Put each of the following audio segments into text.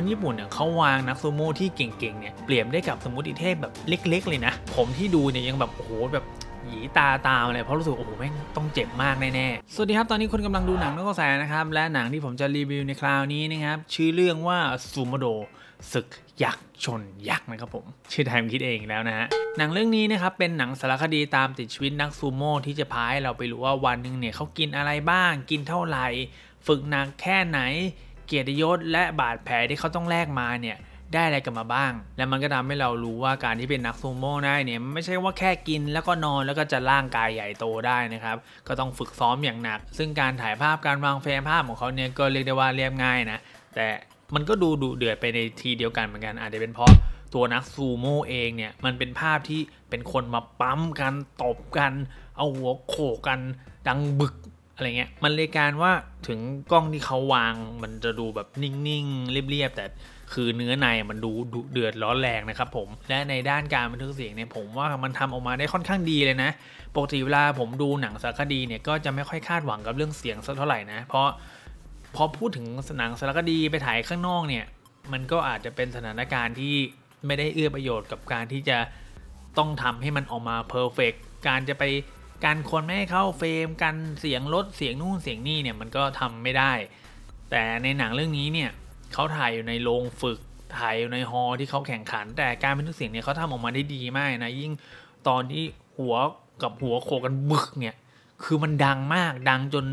คนญี่ปุ่นเนี่ยเขาวางนักซูโม่ที่เก่งๆเนี่ยเปรียบได้กับสมมติเทพแบบเล็กๆเลยนะ ผมที่ดูเนี่ยยังแบบโอ้โหแบบหยีตาตามเลยเพราะรู้สึกโอ้โหแม่งต้องเจ็บมากแน่ๆ สวัสดีครับตอนนี้คนกำลังดูหนังนกกระแสนะครับ และหนังที่ผมจะรีวิวในคราวนี้นะครับ ชื่อเรื่องว่า ซูโมโดศึกยักษ์ ชนยักษ์นะครับผมชื่อไทม์คิดเองแล้วนะฮะหนังเรื่องนี้นะครับเป็นหนังสารคดีตามติดชีวิตนักซูโม่ที่จะพาให้เราไปรู้ว่าวันหนึ่งเนี่ยเขากินอะไรบ้าง กินเท่าไหร่ฝึกหนักแค่ไหนเกียรติยศและบาดแผลที่เขาต้องแลกมาเนี่ยได้อะไรกลับมาบ้างและมันก็ทำให้เรารู้ว่าการที่เป็นนักซูโม่ได้เนี่ยไม่ใช่ว่าแค่กินแล้วก็นอนแล้วก็จะร่างกายใหญ่โตได้นะครับก็ต้องฝึกซ้อมอย่างหนัก ซึ่งการถ่ายภาพการวางเฟรมภาพของเขาเนี่ยก็เรียกได้ว่าเรียบง่ายนะแต่มันก็ดูดุเดือดไปในทีเดียวกันเหมือนกันอาจจะเป็นเพราะตัวนักซูโม่เองเนี่ยมันเป็นภาพที่เป็นคนมาปั๊มกันตบกันเอาหัวโขกกันดังบึกอะไรเงี้ยมันเลยการว่าถึงกล้องที่เขาวางมันจะดูแบบนิ่งๆเรียบๆแต่คือเนื้อในมันดูเดือดร้อนแรงนะครับผม และในด้านการบันทึกเสียงเนี่ยผมว่ามันทำออกมาได้ค่อนข้างดีเลยนะ ปกติเวลาผมดูหนังสารคดีเนี่ยก็จะไม่ค่อยคาดหวังกับเรื่องเสียงสักเท่าไหร่นะเพราะพอพูดถึงหนังสารคดีไปถ่ายข้างนอกเนี่ยมันก็อาจจะเป็นสถานการณ์ที่ไม่ได้เอื้อประโยชน์ กับการที่จะต้องทำให้มันออกมาเพอร์เฟกการจะไปการคนไม่ให้เข้าเฟรมกันเสียงลดเสียงนู่นเสียงนี่เนี่ยมันก็ทำไม่ได้ แต่ในหนังเรื่องนี้เนี่ยเขาถ่ายอยู่ในโรงฝึกถ่ายอยู่ในฮอที่เขาแข่งขัน แต่การบันทึกเสียงเนี่ยเขาทำออกมาได้ดีมากนะ ยิ่งตอนที่หัวกับหัวโคกันบึกเนี่ยคือมันดังมากดังจน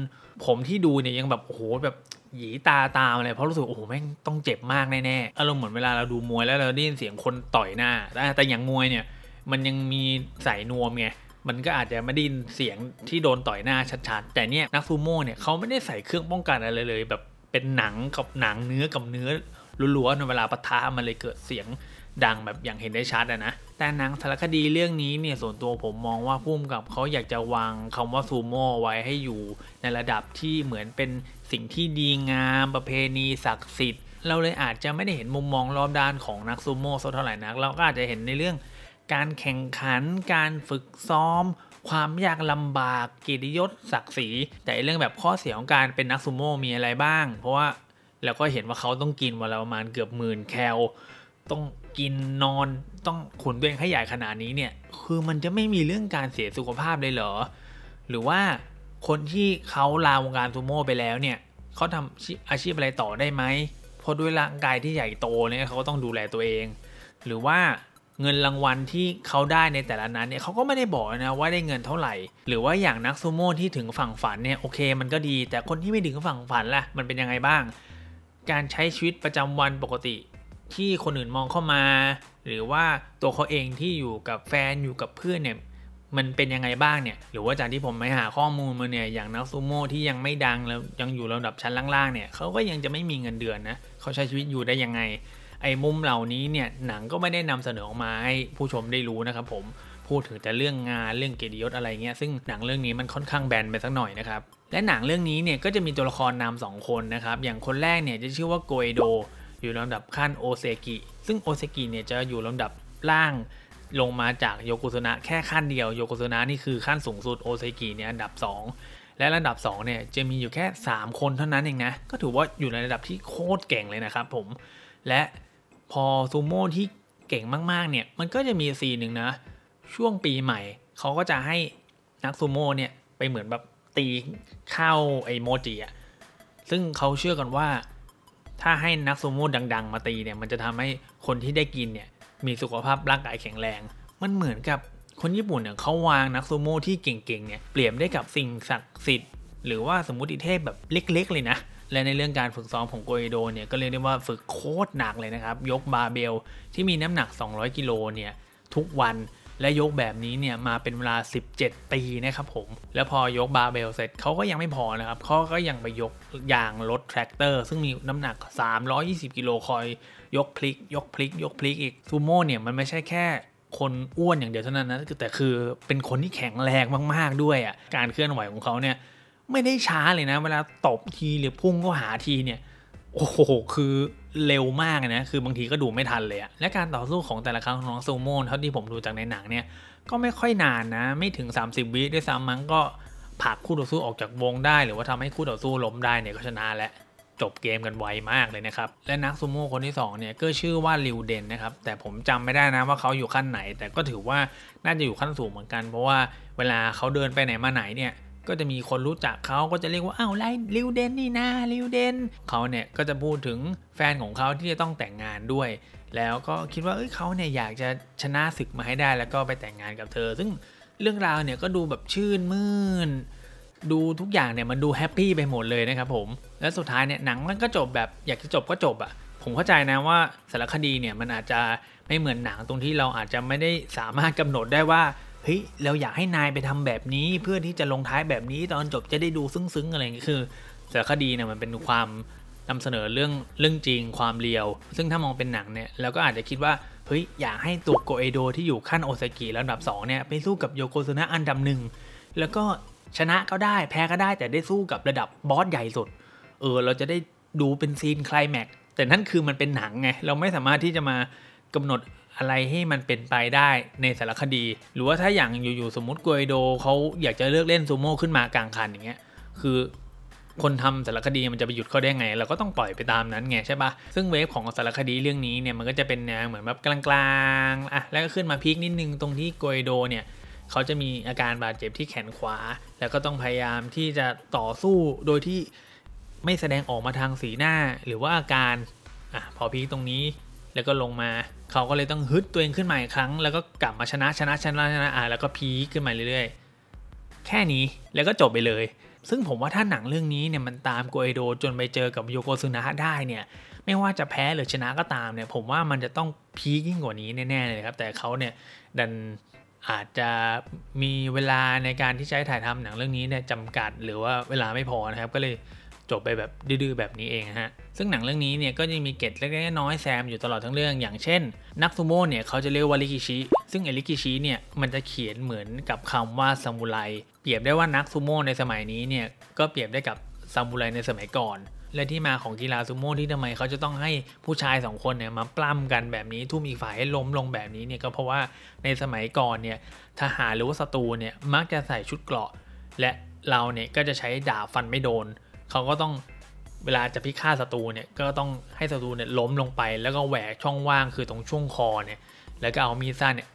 ผมที่ดูเนี่ยยังแบบโอ้โหแบบหยีตาตามอะไรเพราะรู้สึกโอ้โหแม่งต้องเจ็บมากแน่ๆอารมณ์เหมือนเวลาเราดูมวยแล้วเราได้ยินเสียงคนต่อยหน้า แต่อย่างมวยเนี่ยมันยังมีสายนวมไงมันก็อาจจะไม่ได้ยินเสียงที่โดนต่อยหน้าชัดๆ แต่เนี่ยนักซูโม่เนี่ยเขาไม่ได้ใส่เครื่องป้องกันอะไรเลยแบบเป็นหนังกับหนังเนื้อกับเนื้อล้วนๆเวลาปะทะมันเลยเกิดเสียงดังแบบอย่างเห็นได้ชัดนะ แต่หนังสารคดีเรื่องนี้เนี่ยส่วนตัวผมมองว่าพุ่มกับเขาอยากจะวางคำว่าซูโม่ไว้ให้อยู่ ในระดับที่เหมือนเป็นสิ่งที่ดีงามประเพณีศักดิ์สิทธิ์เราเลยอาจจะไม่ได้เห็นมุมมองรอบด้านของนักซูโม่สักเท่าไหร่นักเราก็อาจจะเห็นในเรื่องการแข่งขัน การฝึกซ้อม ความยากลำบากกิยริยศศักดิ์ศรีแต่เรื่องแบบข้อเสียของการเป็นนักซูโม่มีอะไรบ้าง เพราะว่าเราก็เห็นว่าเขาต้องกินวันละประมาณเกือบหมื่นแคล ต้องกินนอนต้องขุนตัวเองให้ใหญ่ขนาดนี้เนี่ย คือมันจะไม่มีเรื่องการเสียสุขภาพเลยเหรอ หรือว่าคนที่เขาลาวงการซูโม่ไปแล้วเนี่ย เขาทำอาชีพอะไรต่อได้ไหมเพราะด้วยร่างกายที่ใหญ่โตเนี่ยเขาก็ต้องดูแลตัวเอง หรือว่าเงินรางวัลที่เขาได้ในแต่ละนั้นเนี่ยเขาก็ไม่ได้บอกนะว่าได้เงินเท่าไหร่ หรือว่าอย่างนักซูโม่ที่ถึงฝั่งฝันเนี่ยโอเค มันก็ดี แต่คนที่ไม่ถึงฝั่งฝันล่ะมันเป็นยังไงบ้าง การใช้ชีวิตประจำวันปกติ ที่คนอื่นมองเข้ามา หรือว่าตัวเขาเองที่อยู่กับแฟนอยู่กับเพื่อนเนี่ยมันเป็นยังไงบ้างเนี่ยหรือว่าจากที่ผมไปหาข้อมูลมาเนี่ยอย่างนักซูโม่ที่ยังไม่ดังแล้วยังอยู่ระดับชั้นล่างๆเนี่ย เขาก็ยังจะไม่มีเงินเดือนนะเขาใช้ชีวิตอยู่ได้ยังไงไอ้มุมเหล่านี้เนี่ย หนังก็ไม่ได้นำเสนอออกมาให้ผู้ชมได้รู้นะครับผม พูดถึงแต่เรื่องงานเรื่องเกียรติยศอะไรเงี้ย ซึ่งหนังเรื่องนี้มันค่อนข้างแบนไปสักหน่อยนะครับ และหนังเรื่องนี้เนี่ย ก็จะมีตัวละครนำสองคนนะครับ อย่างคนแรกเนี่ยจะชื่อว่าโกเอโดอยู่ลำดับขั้นโอเซกิ ซึ่งโอเซกิเนี่ยจะอยู่ลำดับล่าง ลงมาจากโยโกซุนะแค่ขั้นเดียว โยโกซุนะนี่คือขั้นสูงสุด โอเซกิเนี่ยอันดับ2 และระดับ2เนี่ยจะมีอยู่แค่ 3 คนเท่านั้นเองนะ ก็ถือว่าอยู่ในระดับที่โคตรเก่งเลยนะครับผมและพอซูโม่ที่เก่งมากๆเนี่ยมันก็จะมีซีหนึ่งนะช่วงปีใหม่เขาก็จะให้นักซูโม่เนี่ยไปเหมือนแบบตีเข้าไอ้โมจิอ่ะซึ่งเขาเชื่อกันว่าถ้าให้นักซูโม่ดังๆมาตีเนี่ยมันจะทำให้คนที่ได้กินเนี่ยมีสุขภาพร่างกายแข็งแรงมันเหมือนกับคนญี่ปุ่นเนี่ยเขาวางนักซูโม่ที่เก่งๆเนี่ยเปลี่ยนได้กับสิ่งศักดิ์สิทธิ์ หรือว่าสมมติเทพแบบเล็กๆเลยนะและในเรื่องการฝึกซ้อมของโกเอโดเนี่ยก็เรียกได้ว่าฝึกโคตรหนักเลยนะครับ ยกบาเบลที่มีน้ำหนัก 200 กิโลเนี่ยทุกวันและยกแบบนี้เนี่ยมาเป็นเวลา 17 ปีนะครับผม แล้วพอยกบาเบลเสร็จเขาก็ยังไม่พอนะครับเขาก็ยังไปยกยางรถแทรกเตอร์ซึ่งมีน้ำหนัก 320 กิโลคอยยกพลิก ยกพลิก ยกพลิกอีกซูโม่เนี่ยมันไม่ใช่แค่คนอ้วนอย่างเดียวเท่านั้นนะแต่คือเป็นคนที่แข็งแรงมาก ๆด้วยอ่ะการเคลื่อนไหวของเขาเนี่ยไม่ได้ช้าเลยนะเวลาตบทีหรือพุ่งก็หาทีเนี่ย โอ้โห คือเร็วมากนะ คือบางทีก็ดูไม่ทันเลยอะและการต่อสู้ของแต่ละครั้งของน้องซูโมนเท่าที่ผมดูจากในหนังเนี่ย ก็ไม่ค่อยนานนะไม่ถึง 30 วิด้วยซ้ำมั้งก็ผลักคู่ต่อสู้ออกจากวงได้ หรือว่าทำให้คู่ต่อสู้ล้มได้เนี่ย ก็ชนะและจบเกมกันไวมากเลยนะครับและนักซูโม่คนที่2เนี่ยก็ชื่อว่าริวเดนนะครับแต่ผมจำไม่ได้นะว่าเขาอยู่ขั้นไหน แต่ก็ถือว่าน่าจะอยู่ขั้นสูงเหมือนกันเพราะว่าเวลาเขาเดินไปไหนมาไหนเนี่ยก็จะมีคนรู้จักเขาก็จะเรียกว่าอ้าวไลลิวเดนนี่นะลิวเดนเขาเนี่ยก็จะพูดถึงแฟนของเขาที่จะต้องแต่งงานด้วย แล้วก็คิดว่าเอ้ยเขาเนี่ยอยากจะชนะศึกมาให้ได้แล้วก็ไปแต่งงานกับเธอ ซึ่งเรื่องราวเนี่ยก็ดูแบบชื่นมื่น ดูทุกอย่างเนี่ยมันดูแฮปปี้ไปหมดเลยนะครับผมและสุดท้ายเนี่ยหนังมันก็จบแบบ อยากจะจบก็จบอะ่ะผมเข้าใจนะว่าสารคดีเนี่ยมันอาจจะไม่เหมือนหนังตรงที่เราอาจจะไม่ได้สามารถกำหนดได้ว่าเฮ้ยเราอยากให้นายไปทำแบบนี้เพื่อที่จะลงท้ายแบบนี้ ตอนจบจะได้ดูซึ้งๆ อะไรอย่างนี้คือสารคดีเนี่ยมันเป็นความนำเสนอเรื่องเรื่องจริงความเรียว ซึ่งถ้ามองเป็นหนังเนี่ยเราก็อาจจะคิดว่าเฮ้ยอยากให้ตัวโกเอโดที่อยู่ขั้นโอซากิระดับ 2 เนี่ย ไปสู้กับโยโกซุนะอันดับหนึ่งแล้วก็ชนะก็ได้แพ้ก็ได้แต่ได้สู้กับระดับบอสใหญ่สุด เออเราจะได้ดูเป็นซีนคลายแม็กแต่นั่นคือมันเป็นหนังไงเราไม่สามารถที่จะมากำหนดอะไรให้มันเป็นไปได้ในสารคดี หรือว่าถ้าอย่างอยู่ๆสมมติกวยโดเขาอยากจะเลือกเล่นซูโม่ขึ้นมากลางคัน อย่างเงี้ยคือ คนทำสารคดีมันจะไป หยุดเขาได้ไงเราก็ต้องปล่อยไปตามนั้น ไง ใช่ปะซึ่งเวฟของสารคดีเรื่องนี้ เนี่ย มันก็จะเป็นแนวเหมือนแบบกลางๆอ่ะแล้วก็ขึ้นมาพีคนิดนึงตรงที่โกยโดเนี่ยเขาจะมีอาการบาดเจ็บที่แขนขวา แล้วก็ต้องพยายามที่จะต่อสู้โดยที่ไม่แสดงออกมาทางสีหน้า หรือว่าอาการอ่ะพอพีคตรงนี้แล้วก็ลงมาเขาก็เลยต้องฮึดตัวเอง ขึ้นมาอีกครั้ง แล้วก็กลับมาชนะชนะชนะชนะอ่าแล้วก็พีขึ้นมาเรื่อยๆ แค่นี้แล้วก็จบไปเลย ซึ่งผมว่าถ้าหนังเรื่องนี้เนี่ยมันตามโกเอโดจนไปเจอกับโยโกซุนะได้เนี่ย ไม่ว่าจะแพ้หรือชนะก็ตามเนี่ย ผมว่ามันจะต้องพีกยิ่งกว่านี้แน่ๆเลยครับ แต่เขาเนี่ยดันอาจจะมีเวลาในการที่ใช้ถ่ายทำหนังเรื่องนี้เนี่ยจำกัด หรือว่าเวลาไม่พอนะครับ ก็เลยจบไปแบบดื้อแบบนี้เองฮะ ซึ่งหนังเรื่องนี้เนี่ยก็จะมีเกตเล็กน้อยแซมอยู่ตลอดทั้งเรื่อง อย่างเช่นนักซูโม่เนี่ยเขาจะเรียกว่าลิกิชิ ซึ่งเอลิกิชิเนี่ยมันจะเขียนเหมือนกับคำว่าซามูไร เปรียบได้ว่านักซูโม่ในสมัยนี้เนี่ย ก็เปรียบได้กับซามูไรในสมัยก่อน และที่มาของกีฬาซูโม่ที่ทำไมเขาจะต้องให้ผู้ชายสองคนเนี่ยมาปล้ำกันแบบนี้ทุ่มอีกฝ่ายให้ล้มลงแบบนี้เนี่ยก็เพราะว่าในสมัยก่อนเนี่ยทหารหรือว่าศัตรูเนี่ยมักจะใส่ชุดเกราะและเราเนี่ยก็จะใช้ดาบฟันไม่โดนเขาก็ต้องเวลาจะพิฆาตศัตรูเนี่ยก็ต้องให้ศัตรูเนี่ยล้มลงไป แล้วก็แหวกช่องว่างคือตรงช่วงคอเนี่ยแล้วก็เอามีดสั้นเนี่ย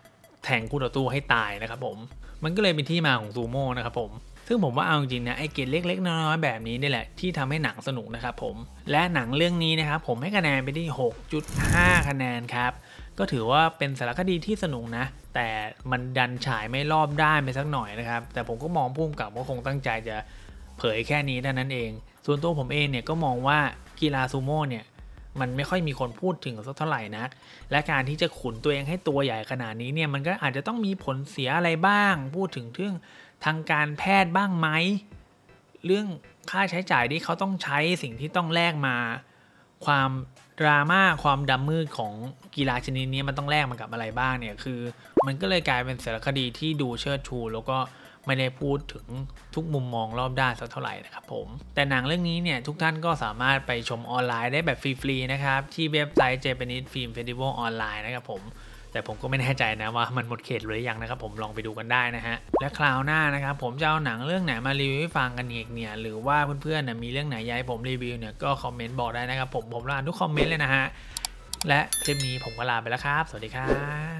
แทงคู่ต่อสู้ให้ตายนะครับผมมันก็เลยเป็นที่มาของซูโม่นะครับผมซึ่งผมว่าเอาจริงๆนะไอเกตเล็กๆ น้อยๆแบบนี้นี่แหละที่ทำให้หนังสนุกนะครับผมและหนังเรื่องนี้นะครับผมให้คะแนนไปที่6.5 คะแนนครับ ก็ถือว่าเป็นสารคดีที่สนุกนะ แต่มันดันฉายไม่รอบได้ไปสักหน่อยนะครับ แต่ผมก็มองพุ่มกับว่าคงตั้งใจจะเผยแค่นี้เท่านั้นเอง ส่วนตัวผมเองเนี่ย ก็มองว่ากีฬาซูโม่เนี่ยมันไม่ค่อยมีคนพูดถึงสักเท่าไหร่นักและการที่จะขุนตัวเองให้ตัวใหญ่ขนาดนี้เนี่ย มันก็อาจจะต้องมีผลเสียอะไรบ้าง พูดถึงเรื่องทางการแพทย์บ้างไหม เรื่องค่าใช้จ่ายที่เขาต้องใช้สิ่งที่ต้องแลกมา ความดราม่าความดำมืดของกีฬาชนิดนี้มันต้องแลกมากับอะไรบ้างเนี่ยคือ มันก็เลยกลายเป็นสารคดีที่ดูเชิดชูแล้วก็ไม่ได้พูดถึงทุกมุมมองรอบด้านสักเท่าไหร่นะครับผมแต่หนังเรื่องนี้เนี่ยทุกท่านก็สามารถไปชมออนไลน์ได้แบบฟรีๆนะครับที่เว็บไซต์ Japanese Film Festival Online นะครับผมแต่ผมก็ไม่แน่ใจนะว่ามันหมดเขตหรือยังนะครับผมลองไปดูกันได้นะฮะและคราวหน้านะครับผมจะเอาหนังเรื่องไหนมารีวิวให้ฟังกันอีกเนี่ยหรือว่าเพื่อนๆนะมีเรื่องไหนยใหยผมรีวิวเนี่ยก็คอมเมนต์บอกได้นะครับผมผมรับทุกคอมเมนต์เลยนะฮะและคลิปนี้ผมก็ลาไปแล้วครับ สวัสดีครับ